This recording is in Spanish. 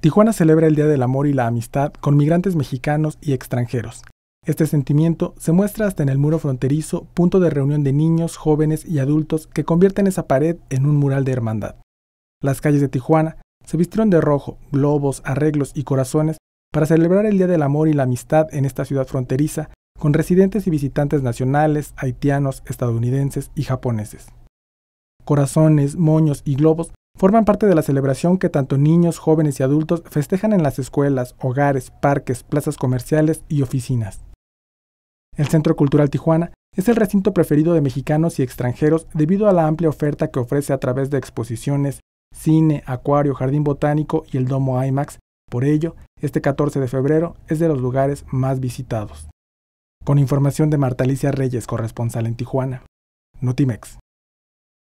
Tijuana celebra el Día del Amor y la Amistad con migrantes mexicanos y extranjeros. Este sentimiento se muestra hasta en el muro fronterizo, punto de reunión de niños, jóvenes y adultos que convierten esa pared en un mural de hermandad. Las calles de Tijuana se vistieron de rojo, globos, arreglos y corazones para celebrar el Día del Amor y la Amistad en esta ciudad fronteriza con residentes y visitantes nacionales, haitianos, estadounidenses y japoneses. Corazones, moños y globos forman parte de la celebración que tanto niños, jóvenes y adultos festejan en las escuelas, hogares, parques, plazas comerciales y oficinas. El Centro Cultural Tijuana es el recinto preferido de mexicanos y extranjeros debido a la amplia oferta que ofrece a través de exposiciones, cine, acuario, jardín botánico y el domo IMAX. Por ello, este 14 de febrero es de los lugares más visitados. Con información de Marta Alicia Reyes, corresponsal en Tijuana. Nutimex.